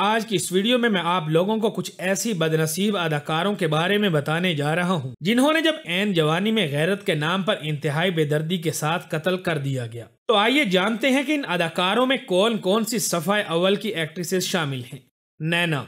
आज की इस वीडियो में मैं आप लोगों को कुछ ऐसी बदनसीब अदाकारों के बारे में बताने जा रहा हूं, जिन्होंने जब एन जवानी में गैरत के नाम पर इंतहाई बेदर्दी के साथ कत्ल कर दिया गया तो आइए जानते हैं कि इन अदाकारों में कौन कौन सी सफाई अव्वल की एक्ट्रेसेस शामिल हैं नैना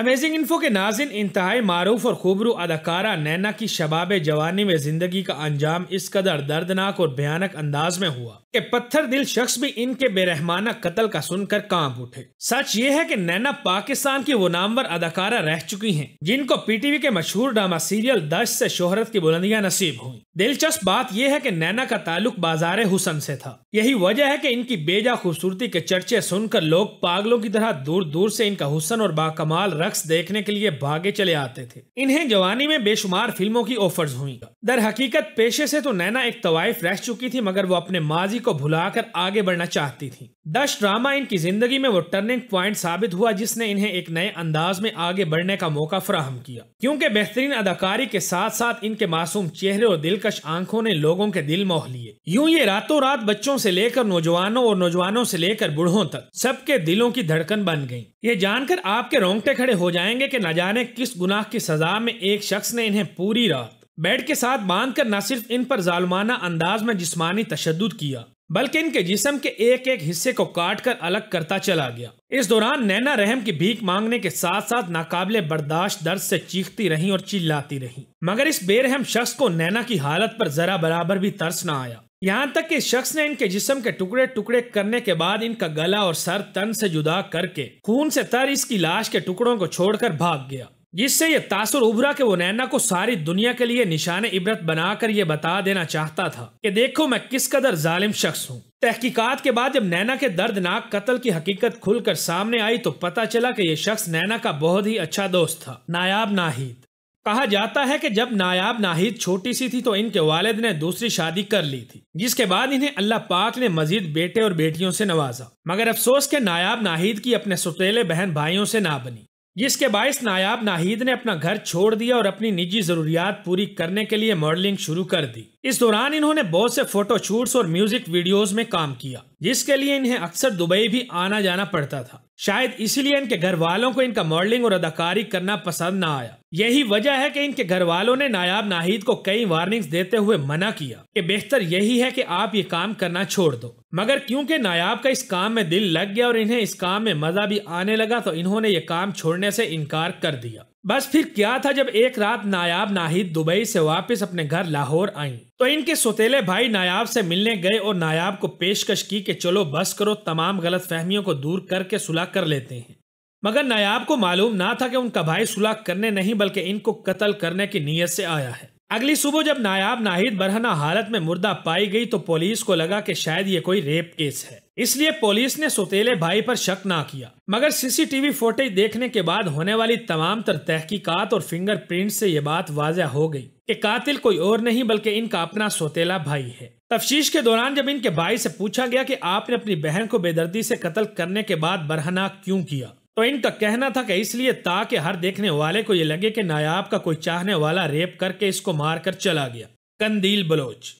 अमेजिंग इन्फो के नाजिन इंतहाई मारूफ और खूबरू अदाकारा नैना की शबाब जवानी में जिंदगी का अंजाम इस कदर दर्दनाक और भयानक अंदाज में हुआ कि पत्थर दिल शख्स भी इनके बेरहमाना कत्ल का सुनकर कांप उठे सच ये है कि नैना पाकिस्तान की वो नामवर अदाकारा रह चुकी हैं जिनको पीटीवी के मशहूर ड्रामा सीरियल दश से शोहरत की बुलंदियां नसीब हुई दिलचस्प बात यह है कि नैना का ताल्लुक बाजार हुसन से था यही वजह है कि इनकी बेजा खूबसूरती के चर्चे सुनकर लोग पागलों की तरह दूर दूर से इनका हुसन और बाकमाल रक्स देखने के लिए भागे चले आते थे इन्हें जवानी में बेशुमार फिल्मों की ऑफर्स हुई दर हकीकत पेशे से तो नैना एक तवाइफ रह चुकी थी मगर वो अपने माजी को भुलाकर आगे बढ़ना चाहती थी दश ड्रामा इनकी जिंदगी में वो टर्निंग प्वाइंट साबित हुआ जिसने इन्हें एक नए अंदाज में आगे बढ़ने का मौका फ्राहम किया क्यूँकी बेहतरीन अदाकारी के साथ साथ इनके मासूम चेहरे और दिलकश आंखों ने लोगों के दिल मोह लिए यूँ ये रातों रात बच्चों से लेकर नौजवानों और नौजवानों से लेकर बूढ़ों तक सबके दिलों की धड़कन बन गई ये जानकर आपके रोंगटे खड़े खड़े हो जाएंगे कि न जाने किस गुनाह की सजा में एक शख्स ने इन्हें पूरी रात बेड के साथ बांध कर न सिर्फ इन पर जालमाना अंदाज में जिस्मानी तशद किया बल्कि इनके जिसम के एक एक हिस्से को काट कर अलग करता चला गया इस दौरान नैना रहम की भीख मांगने के साथ साथ नाकाबले बर्दाश्त दर्द से चीखती रही और चिल्लाती रही मगर इस बेरहम शख्स को नैना की हालत पर जरा बराबर भी तरस न आया यहां तक कि शख्स ने इनके जिस्म के टुकड़े टुकड़े करने के बाद इनका गला और सर तन से जुदा करके खून से तर इसकी लाश के टुकड़ों को छोड़कर भाग गया जिससे यह तासुर उभरा कि वो नैना को सारी दुनिया के लिए निशान इबरत बनाकर ये बता देना चाहता था कि देखो मैं किस कदर जालिम शख्स हूँ तहकीकात के बाद जब नैना के दर्दनाक कत्ल की हकीकत खुलकर सामने आई तो पता चला कि ये शख्स नैना का बहुत ही अच्छा दोस्त था नायाब नाहिद कहा जाता है कि जब नायाब नाहिद छोटी सी थी तो इनके वालिद ने दूसरी शादी कर ली थी जिसके बाद इन्हें अल्लाह पाक ने मजीद बेटे और बेटियों से नवाजा मगर अफसोस के नायाब नाहिद की अपने सुतेले बहन भाइयों से ना बनी जिसके बायस नायाब नाहिद ने अपना घर छोड़ दिया और अपनी निजी जरूरियात पूरी करने के लिए मॉडलिंग शुरू कर दी इस दौरान इन्होंने बहुत से फोटो शूट्स और म्यूजिक वीडियोस में काम किया जिसके लिए इन्हें अक्सर दुबई भी आना जाना पड़ता था शायद इसीलिए इनके घर वालों को इनका मॉडलिंग और अदाकारी करना पसंद ना आया यही वजह है कि इनके घर वालों ने नायाब नाहिद को कई वार्निंग्स देते हुए मना किया कि बेहतर यही है कि आप ये काम करना छोड़ दो मगर क्योंकि नायाब का इस काम में दिल लग गया और इन्हें इस काम में मजा भी आने लगा तो इन्होंने ये काम छोड़ने से इनकार कर दिया बस फिर क्या था जब एक रात नायाब नाहिद दुबई से वापस अपने घर लाहौर आई तो इनके सोतेले भाई नायाब से मिलने गए और नायाब को पेशकश की कि चलो बस करो तमाम गलत फहमियों को दूर करके सुलह कर लेते हैं मगर नायाब को मालूम ना था कि उनका भाई सुलह करने नहीं बल्कि इनको कत्ल करने की नीयत से आया है अगली सुबह जब नायाब नाहिद बरहना हालत में मुर्दा पाई गई तो पुलिस को लगा कि शायद ये कोई रेप केस है इसलिए पुलिस ने सोतेले भाई पर शक ना किया मगर सीसीटीवी फोटेज देखने के बाद होने वाली तमाम तर तहकीकात और फिंगरप्रिंट से ये बात वाजह हो गई कि कातिल कोई और नहीं बल्कि इनका अपना सोतेला भाई है तफ्तीश के दौरान जब इनके भाई से पूछा गया कि आपने अपनी बहन को बेदर्दी से कत्ल करने के बाद बरहना क्यूँ किया तो इनका कहना था कि इसलिए ताकि हर देखने वाले को ये लगे कि नायाब का कोई चाहने वाला रेप करके इसको मारकर चला गया कंदील बलोच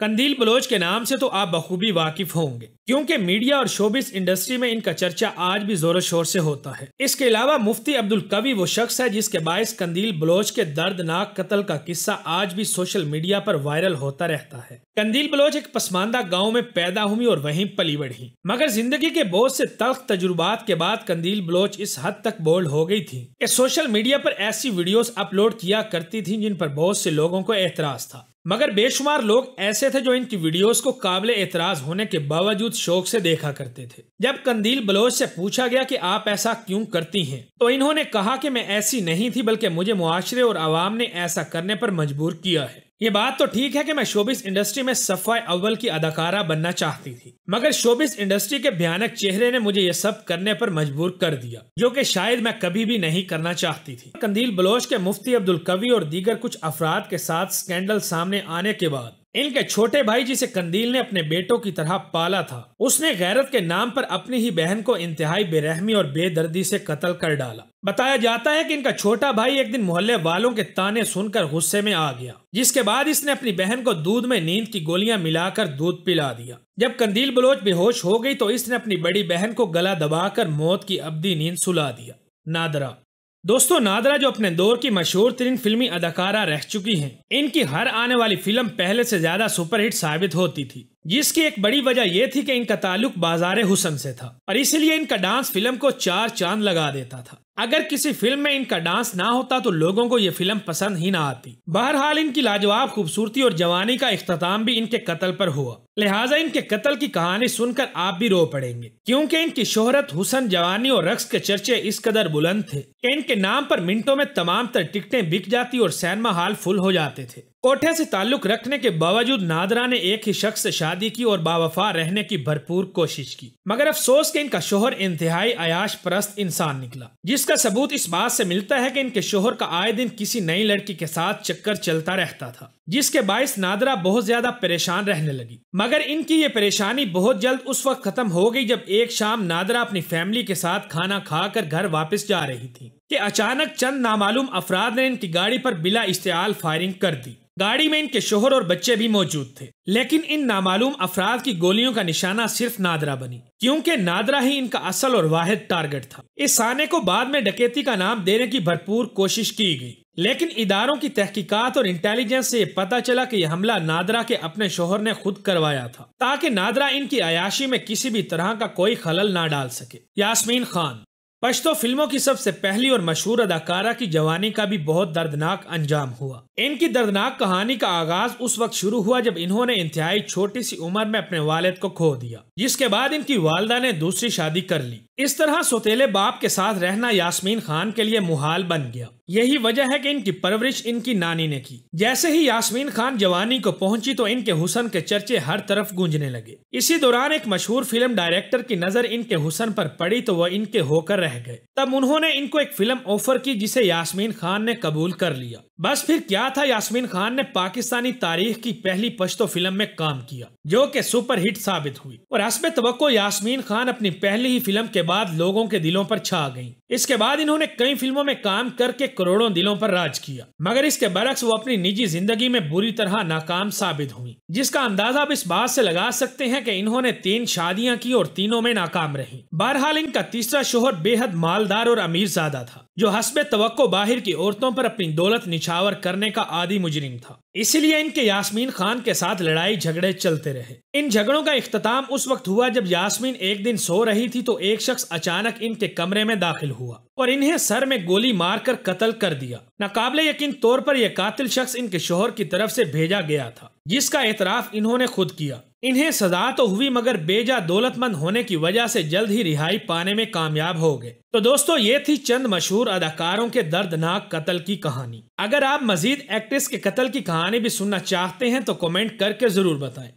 कंदील बलोच के नाम से तो आप बखूबी वाकिफ होंगे क्योंकि मीडिया और शोबिस इंडस्ट्री में इनका चर्चा आज भी जोरों शोर से होता है इसके अलावा मुफ्ती अब्दुल कवि वो शख्स है जिसके बायस कंदील बलोच के दर्दनाक कत्ल का किस्सा आज भी सोशल मीडिया पर वायरल होता रहता है कंदील बलोच एक पसमानदा गाँव में पैदा हुई और वही पली बढ़ी मगर जिंदगी के बहुत से तख्त तजुर्बात के बाद कंदील बलोच इस हद तक बोल्ड हो गई थी सोशल मीडिया पर ऐसी वीडियोस अपलोड किया करती थी जिन पर बहुत से लोगों को एतराज था मगर बेशुमार लोग ऐसे थे जो इनकी वीडियोस को काबिल एतराज होने के बावजूद शौक से देखा करते थे जब कंदील बलोच से पूछा गया कि आप ऐसा क्यों करती हैं तो इन्होंने कहा कि मैं ऐसी नहीं थी बल्कि मुझे मुआशरे और आवाम ने ऐसा करने पर मजबूर किया है ये बात तो ठीक है कि मैं शोबिस इंडस्ट्री में सफाई अव्वल की अदाकारा बनना चाहती थी मगर शोबिस इंडस्ट्री के भयानक चेहरे ने मुझे ये सब करने पर मजबूर कर दिया जो कि शायद मैं कभी भी नहीं करना चाहती थी कंदील बलोच के मुफ्ती अब्दुल कवि और दीगर कुछ अफराद के साथ स्कैंडल सामने आने के बाद इनके छोटे भाई जिसे कंदील ने अपने बेटों की तरह पाला था उसने गैरत के नाम पर अपनी ही बहन को इंतहाई बेरहमी और बेदर्दी से कत्ल कर डाला बताया जाता है कि इनका छोटा भाई एक दिन मोहल्ले वालों के ताने सुनकर गुस्से में आ गया जिसके बाद इसने अपनी बहन को दूध में नींद की गोलियां मिलाकर दूध पिला दिया जब कंदील बलोच बेहोश हो गई तो इसने अपनी बड़ी बहन को गला दबाकर मौत की अब्दी नींद सुला दिया नादरा दोस्तों नादरा जो अपने दौर की मशहूर तरीन फिल्मी अदाकारा रह चुकी हैं, इनकी हर आने वाली फिल्म पहले से ज्यादा सुपरहिट साबित होती थी जिसकी एक बड़ी वजह यह थी कि इनका ताल्लुक बाजार हुसन से था और इसलिए इनका डांस फिल्म को चार चांद लगा देता था अगर किसी फिल्म में इनका डांस ना होता तो लोगों को ये फिल्म पसंद ही ना आती बहरहाल इनकी लाजवाब खूबसूरती और जवानी का अख्ताम भी इनके कत्ल पर हुआ लिहाजा इनके कत्ल की कहानी सुनकर आप भी रो पड़ेंगे क्योंकि इनकी शोहरत हुसन जवानी और रक्स के चर्चे इस कदर बुलंद थे कि इनके नाम पर मिनटों में तमाम तर टिकटें बिक जाती और सैनमा हॉल फुल हो जाते थे कोठे से ताल्लुक रखने के बावजूद नादरा ने एक ही शख्स से शादी की और बावफा रहने की भरपूर कोशिश की मगर अफसोस के इनका शोहर इंतहाई आयाश परस्त इंसान निकला जिसका सबूत इस बात से मिलता है कि इनके शोहर का आए दिन किसी नई लड़की के साथ चक्कर चलता रहता था जिसके बायस नादरा बहुत ज्यादा परेशान रहने लगी मगर इनकी ये परेशानी बहुत जल्द उस वक्त खत्म हो गई जब एक शाम नादरा अपनी फैमिली के साथ खाना खाकर घर वापस जा रही थी कि अचानक चंद नामालूम अफराद ने इनकी गाड़ी पर बिला इश्तेल फायरिंग कर दी गाड़ी में इनके शोहर और बच्चे भी मौजूद थे लेकिन इन नामालूम अफराद की गोलियों का निशाना सिर्फ नादरा बनी क्योंकि नादरा ही इनका असल और वाहिद टारगेट था इस साने को बाद में डकैती का नाम देने की भरपूर कोशिश की गई लेकिन इदारों की तहकीकात और इंटेलिजेंस से पता चला कि यह हमला नादरा के अपने शोहर ने खुद करवाया था ताकि नादरा इनकी अयाशी में किसी भी तरह का कोई खलल ना डाल सके यास्मीन खान पश्तो फिल्मों की सबसे पहली और मशहूर अदाकारा की जवानी का भी बहुत दर्दनाक अंजाम हुआ इनकी दर्दनाक कहानी का आगाज उस वक्त शुरू हुआ जब इन्होंने इंतहाई छोटी सी उम्र में अपने वालिद को खो दिया जिसके बाद इनकी वालदा ने दूसरी शादी कर ली इस तरह सोतेले बाप के साथ रहना यास्मीन खान के लिए मुहाल बन गया यही वजह है कि इनकी परवरिश इनकी नानी ने की जैसे ही यास्मीन खान जवानी को पहुंची तो इनके हुसन के चर्चे हर तरफ गूंजने लगे इसी दौरान एक मशहूर फिल्म डायरेक्टर की नजर इनके हुसन पर पड़ी तो वह इनके होकर रह गए तब उन्होंने इनको एक फिल्म ऑफर की जिसे यास्मीन खान ने कबूल कर लिया बस फिर क्या था यास्मीन खान ने पाकिस्तानी तारीख की पहली पश्तो फिल्म में काम किया जो कि सुपरहिट साबित हुई और असम तो यास्मीन खान अपनी पहली ही फिल्म के बाद लोगों के दिलों पर छा गई इसके बाद इन्होंने कई फिल्मों में काम करके करोड़ों दिलों पर राज किया मगर इसके बरक्स वो अपनी निजी जिंदगी में बुरी तरह नाकाम साबित हुई जिसका अंदाजा आप इस बात से लगा सकते हैं कि इन्होंने तीन शादियां की और तीनों में नाकाम रही बहरहाल इनका तीसरा शोहर बेहद मालदार और अमीर ज्यादा था जो हसब तो बाहर की औरतों पर अपनी दौलत निछावर करने का आदि मुजरिम था इसलिए इनके यास्मीन खान के साथ लड़ाई झगड़े चलते रहे इन झगड़ों का अख्ताम उस वक्त हुआ जब यास्मीन एक दिन सो रही थी तो एक शख्स अचानक इनके कमरे में दाखिल हुआ और इन्हें सर में गोली मारकर कत्ल कर दिया नाकाबले यकीन तौर पर यह कातिल शख्स इनके शोहर की तरफ से भेजा गया था जिसका एतराफ इन्होंने खुद किया इन्हें सजा तो हुई मगर बेजा दौलतमंद होने की वजह से जल्द ही रिहाई पाने में कामयाब हो गए तो दोस्तों ये थी चंद मशहूर अदाकारों के दर्दनाक कत्ल की कहानी अगर आप मजीद एक्ट्रेस के कत्ल की कहानी भी सुनना चाहते हैं तो कमेंट करके जरूर बताएं